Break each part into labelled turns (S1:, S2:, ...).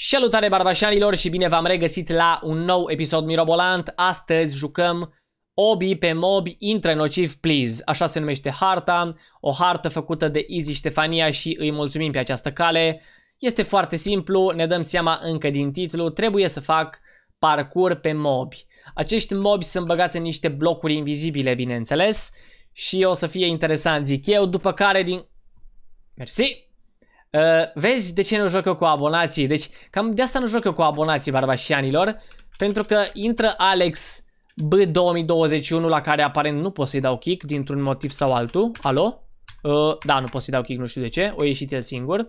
S1: Salutare barbașanilor și bine v-am regăsit la un nou episod mirobolant. Astăzi jucăm Obi pe mobi intră nociv please. Așa se numește harta, o hartă făcută de Easy Stefania și îi mulțumim pe această cale. Este foarte simplu, ne dăm seama încă din titlu, trebuie să fac parcur pe mobi. Acești mobi sunt băgați în niște blocuri invizibile, bineînțeles, și o să fie interesant, zic eu, după care din... Mersi! Uh, vezi de ce nu joc eu cu abonații? Deci cam de asta nu joc eu cu abonații barbașianilor. Pentru că intră Alex B2021 la care aparent nu pot să-i dau kick dintr-un motiv sau altul. Alo? Uh, da, nu pot să-i dau kick, nu știu de ce. O ieșit el singur. Uh,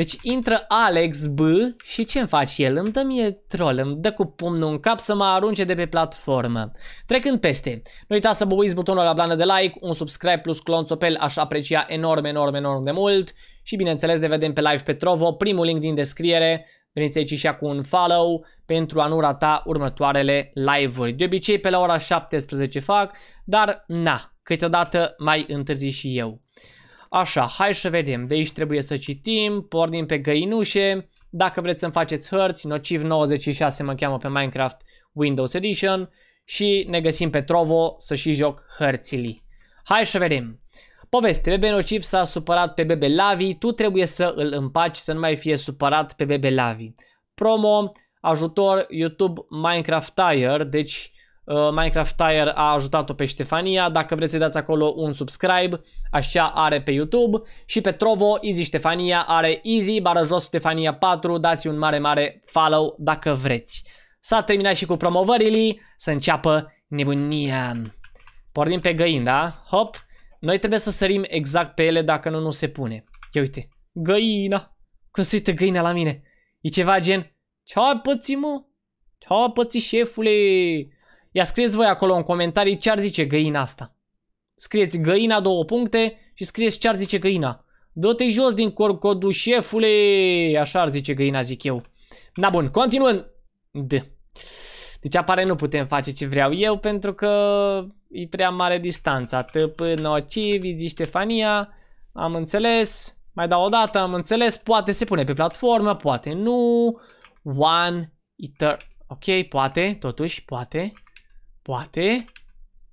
S1: deci intră Alex B și ce-mi faci el? Îmi dă mie troll, îmi dă cu pumnul în cap să mă arunce de pe platformă. Trecând peste, nu uitați să băuiți butonul la blană de like, un subscribe plus clonțopel, aș aprecia enorm, enorm, enorm de mult. Și bineînțeles ne vedem pe live pe Trovo, primul link din descriere, veniți aici și cu un follow pentru a nu rata următoarele live-uri. De obicei pe la ora 17 fac, dar na, câteodată mai întârzi și eu. Așa, hai să vedem. De aici trebuie să citim, pornim pe găinușe. Dacă vreți să-mi faceți hărți, Nociv96 mă cheamă pe Minecraft Windows Edition și ne găsim pe Trovo să și joc hărțili. Hai să vedem. Poveste, Bebe Nociv s-a supărat pe Bebe Lavi, tu trebuie să îl împaci să nu mai fie supărat pe Bebe Lavi. Promo, ajutor YouTube Minecraft Tire, deci Uh, Minecraft Tire a ajutat-o pe Ștefania, dacă vreți să-i dați acolo un subscribe, așa are pe YouTube și pe Trovo, Easy Ștefania are Easy, bară jos Ștefania 4, dați un mare, mare follow dacă vreți. S-a terminat și cu promovările, să înceapă nebunia. Pornim pe găini, da? Hop! Noi trebuie să sărim exact pe ele dacă nu, nu se pune. Ia uite, găina! Cum se uită găina la mine? E ceva gen, ce-a pății, mă? Ce-a pății, șefule? Ia scrieți voi acolo în comentarii ce ar zice găina asta. Scrieți găina două puncte și scrieți ce ar zice găina. Dă-te jos din corcodul șefule, așa ar zice găina, zic eu. Na bun, Continuăm. D. Deci apare nu putem face ce vreau eu pentru că e prea mare distanța. T, nociv, vizi, Ștefania, am înțeles. Mai dau o dată, am înțeles. Poate se pune pe platformă, poate nu. One, Iter. Ok, poate, totuși, poate. Poate?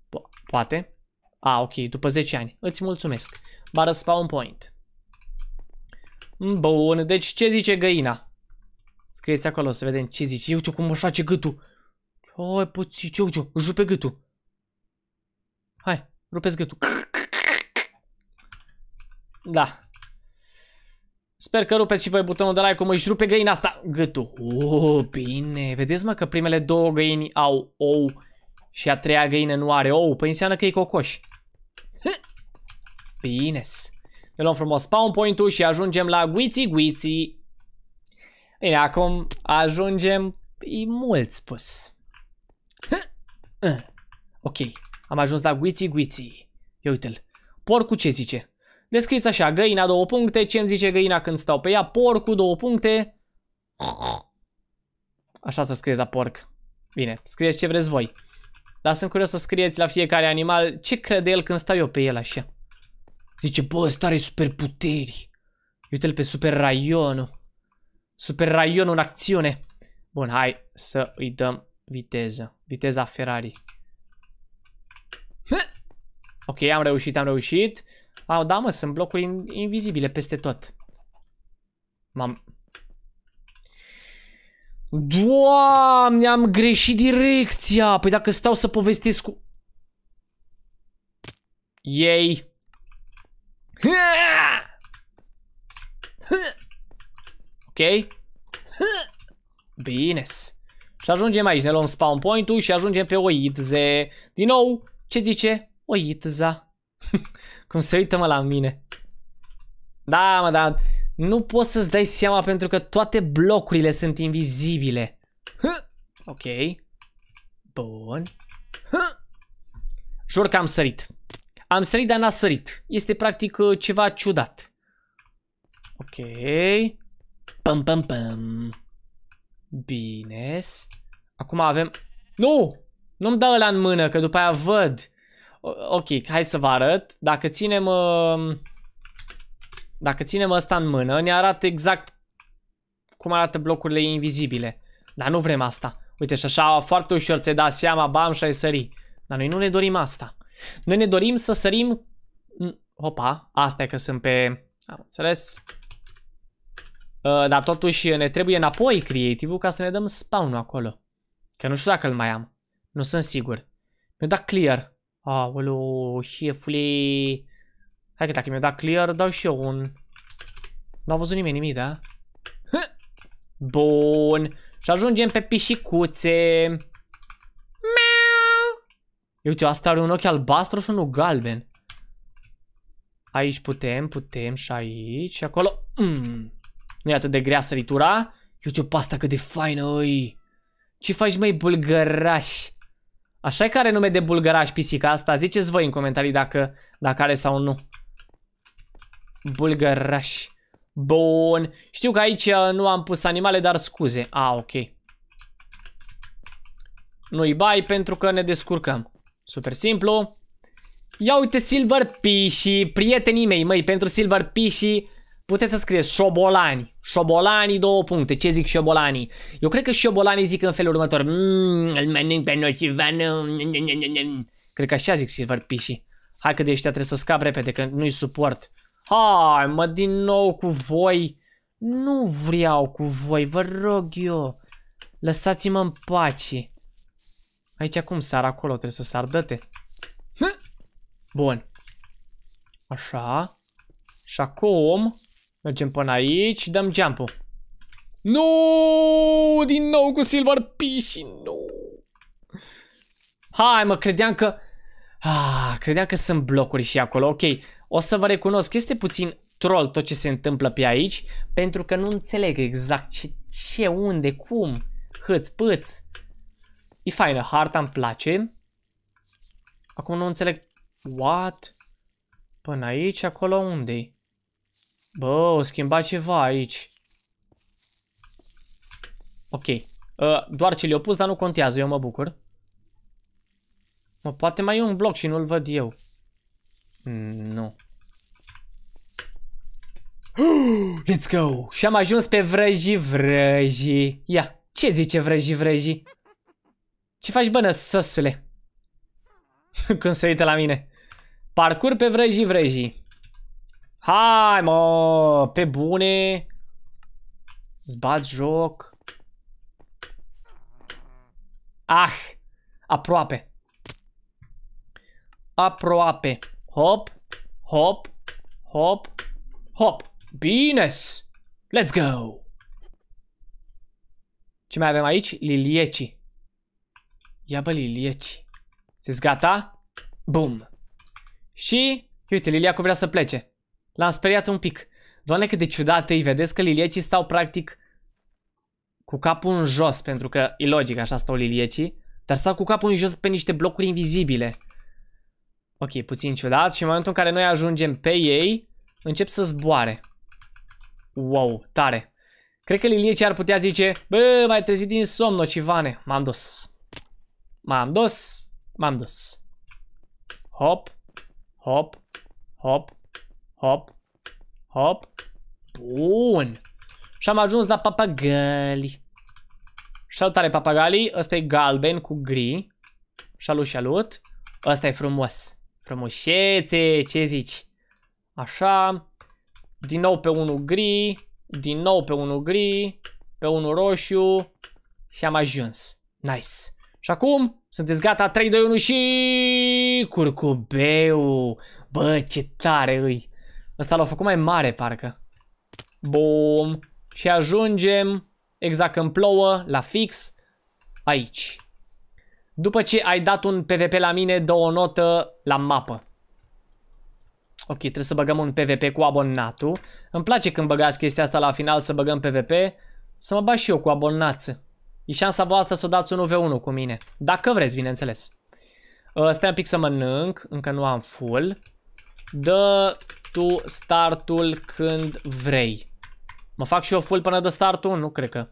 S1: Po poate? A, ok, după 10 ani. Îți mulțumesc. Bară spawn point. Bun, deci ce zice găina? Scrieți acolo să vedem ce zice. Uite cum își face gâtul. O, oh, puțin, uite, își rupe gâtul. Hai, rupeți gâtul. Da. Sper că rupeți și voi butonul de like cum își rupe găina asta gâtul. O, oh, bine. Vedeți mă că primele două găini au ou și a treia găină nu are ou, păi înseamnă că e cocoș. Bine-s. Ne luăm frumos spawn point-ul și ajungem la guiții guiții. Bine, acum ajungem... E mult spus. Ok, am ajuns la guiții guiții. Ia uite-l. Porcu ce zice? Descris așa, găina două puncte, ce îmi zice găina când stau pe ea, porcu două puncte. Așa să scrieți la porc. Bine, scrieți ce vreți voi. Dar sunt curios să scrieți la fiecare animal ce crede el când stau eu pe el așa. Zice, bă, ăsta are puteri. Uite-l pe Super Raionul. Super Raionul în acțiune. Bun, hai să îi dăm viteză. Viteza Ferrari. Ok, am reușit, am reușit. Au, da, mă, sunt blocuri invizibile peste tot. M-am Doamne, am greșit direcția! Păi dacă stau să povestesc cu... Ei! Ok? bine -s. Și ajungem aici, ne luăm spawn point-ul și ajungem pe Oidze. Din nou, ce zice? Oidza. Cum se uită mă la mine. Da, mă, da. Nu poți să-ți dai seama pentru că toate blocurile sunt invizibile. Ok. Bun. Jur că am sărit. Am sărit, dar n-a sărit. Este practic uh, ceva ciudat. Ok. Pam, pam, pam. Bine. Acum avem... Nu! Nu-mi dă ăla în mână, că după aia văd. ok, hai să vă arăt. Dacă ținem... Uh... Dacă ținem asta în mână, ne arată exact cum arată blocurile invizibile. Dar nu vrem asta. Uite și așa foarte ușor ți-ai dat seama, bam și ai sări. Dar noi nu ne dorim asta. Noi ne dorim să sărim... Opa, asta e că sunt pe... Am înțeles. Uh, dar totuși ne trebuie înapoi creative ca să ne dăm spawn acolo. Că nu știu dacă îl mai am. Nu sunt sigur. Mi-a dat clear. Aoleu, șefule... Hai că dacă mi-a dat clear, dau și eu un... Nu a văzut nimeni nimic, da? Bun. Și ajungem pe pișicuțe. meu Uite, asta are un ochi albastru și unul galben. Aici putem, putem și aici și acolo. Mm. Nu e atât de grea săritura. Uite-o pasta cât de faină, oi. Ce faci, mai bulgăraș? așa e care nume de bulgăraș pisica asta? Ziceți voi în comentarii dacă, dacă are sau nu. Bulgăraș. Bun. Știu că aici uh, nu am pus animale, dar scuze. A, ok. Nu-i bai pentru că ne descurcăm. Super simplu. Ia uite Silver și prietenii mei, măi, pentru Silver și puteți să scrieți șobolani. Șobolanii două puncte. Ce zic șobolanii? Eu cred că șobolanii zic în felul următor. Mmm, îl mănânc pe nocivană. Mm, mm, mm, cred că așa zic Silver Pishy. Hai că de ăștia trebuie să scap repede, că nu-i suport. Hai mă din nou cu voi. Nu vreau cu voi, vă rog eu. Lăsați-mă în pace. Aici acum sar acolo? Trebuie să sar, dă-te. Bun. Așa. Și acum mergem până aici și dăm jump-ul. Nu! Din nou cu Silver P și nu! Hai mă, credeam că... Ah, credeam că sunt blocuri și acolo. Ok, o să vă recunosc este puțin troll tot ce se întâmplă pe aici, pentru că nu înțeleg exact ce, ce unde, cum, hâț, pâț. E faină, harta îmi place. Acum nu înțeleg... What? Până aici, acolo unde -i? Bă, o schimba ceva aici. Ok. Uh, doar ce le-au pus, dar nu contează, eu mă bucur. Mă, poate mai e un bloc și nu-l văd eu. Mm, nu. Let's go! Și am ajuns pe vrăji vrăji. Ia, ce zice vrăji vrăji? Ce faci, bă, năsosule? Când se uită la mine. Parcur pe vrăji vrăji. Hai, mă, pe bune. Zbați joc. Ah, aproape aproape. Hop, hop, hop, hop. Bine! Let's go! Ce mai avem aici? Lilieci. Ia bă, lilieci. Se gata? Bum. Și, uite, Liliacu vrea să plece. L-am speriat un pic. Doamne, cât de ciudată îi vedeți că liliecii stau practic cu capul în jos, pentru că e logic, așa stau liliecii, dar stau cu capul în jos pe niște blocuri invizibile. Ok, puțin ciudat și în momentul în care noi ajungem pe ei, încep să zboare. Wow, tare. Cred că Lilie ce ar putea zice, bă, mai trezit din somn, Ocivane. M-am dus. M-am dus. M-am dus. Hop, hop, hop, hop, hop. Bun. Și am ajuns la papagali. Salutare papagalii, ăsta e galben cu gri. Salut, salut. Ăsta e frumos. Frumusețe, ce zici? Așa. Din nou pe unul gri. Din nou pe unul gri. Pe unul roșu. Și am ajuns. Nice. Și acum sunteți gata? 3, 2, 1 și... Curcubeu. Bă, ce tare îi. Ăsta l-a făcut mai mare, parcă. Bum. Și ajungem exact când plouă, la fix, aici. După ce ai dat un PVP la mine, dă o notă la mapă. Ok, trebuie să băgăm un PVP cu abonatul. Îmi place când băgați chestia asta la final să băgăm PVP. Să mă bag și eu cu abonat. E șansa voastră să o dați 1v1 cu mine. Dacă vreți, bineînțeles. Uh, stai un pic să mănânc. Încă nu am full. Dă tu startul când vrei. Mă fac și eu full până de startul? Nu cred că.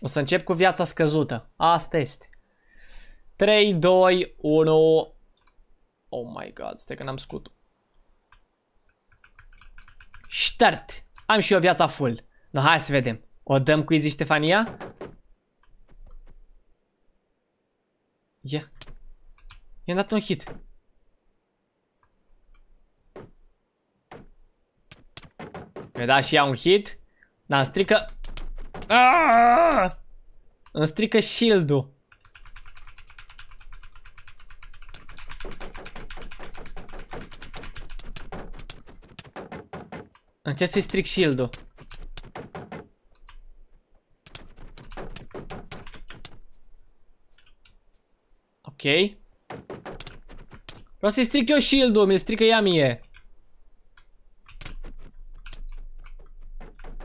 S1: O să încep cu viața scăzută. Asta este. 3, 2, 1... Oh my god, stai că n-am scut. Start! Am și eu viața full. No, hai să vedem. O dăm cu Izzy Stefania? Ia. Yeah. I-am dat un hit. Mi-a dat și ea un hit. Dar îmi strică... Aaaa! Îmi strică shield-ul. încerc să-i stric shield-ul. Ok. Vreau să-i stric eu shield-ul, mi-l strică ea mie.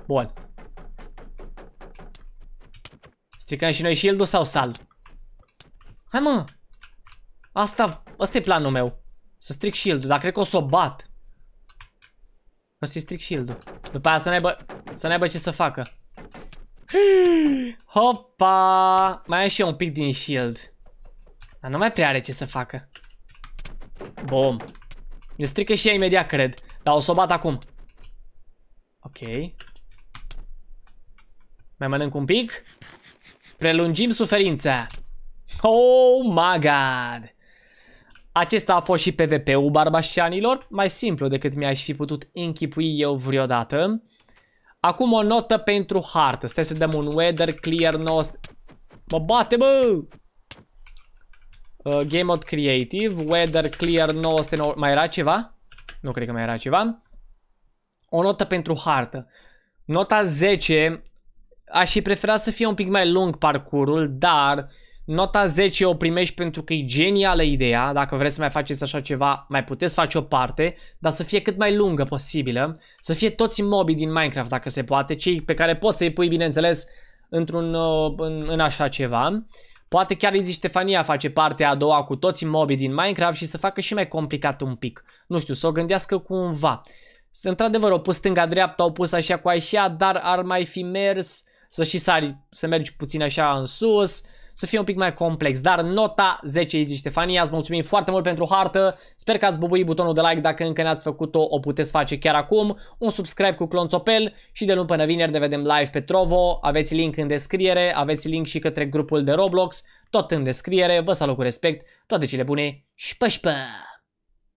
S1: Bun. Stricăm și noi shield-ul sau sal? Hai mă! Asta, ăsta e planul meu. Să stric shield-ul, dar cred că o să o bat. O să-i stric shield-ul. După aia să n-aibă, să n-aibă ce să facă. Hopa! Mai am și eu un pic din shield. Dar nu mai prea are ce să facă. Bom. Ne strică și ea imediat, cred. Dar o să o bat acum. Ok. Mai mănânc un pic. Prelungim suferința. Oh my god! Acesta a fost și PvP-ul barbașanilor, mai simplu decât mi-aș fi putut închipui eu vreodată. Acum o notă pentru hartă. Stai să dăm un weather clear nost. Mă bate, bă! Uh, game mode creative, weather clear nost. Mai era ceva? Nu cred că mai era ceva. O notă pentru hartă. Nota 10. Aș fi preferat să fie un pic mai lung parcurul, dar uh, Nota 10 o primești pentru că e genială ideea, dacă vreți să mai faceți așa ceva, mai puteți face o parte, dar să fie cât mai lungă posibilă, să fie toți mobii din Minecraft dacă se poate, cei pe care poți să-i pui, bineînțeles, într-un, uh, în, în așa ceva. Poate chiar zici Ștefania face partea a doua cu toți mobii din Minecraft și să facă și mai complicat un pic. Nu știu, să o gândească cumva. Într-adevăr, au pus stânga-dreapta, au pus așa cu așa, dar ar mai fi mers să și sari, să mergi puțin așa în sus, să fie un pic mai complex. Dar nota 10 Easy Ștefania, îți mulțumim foarte mult pentru hartă, sper că ați bubuit butonul de like, dacă încă n-ați făcut-o, o puteți face chiar acum, un subscribe cu Clonțopel și de luni până vineri ne vedem live pe Trovo, aveți link în descriere, aveți link și către grupul de Roblox, tot în descriere, vă salut cu respect, toate cele bune și pășpă!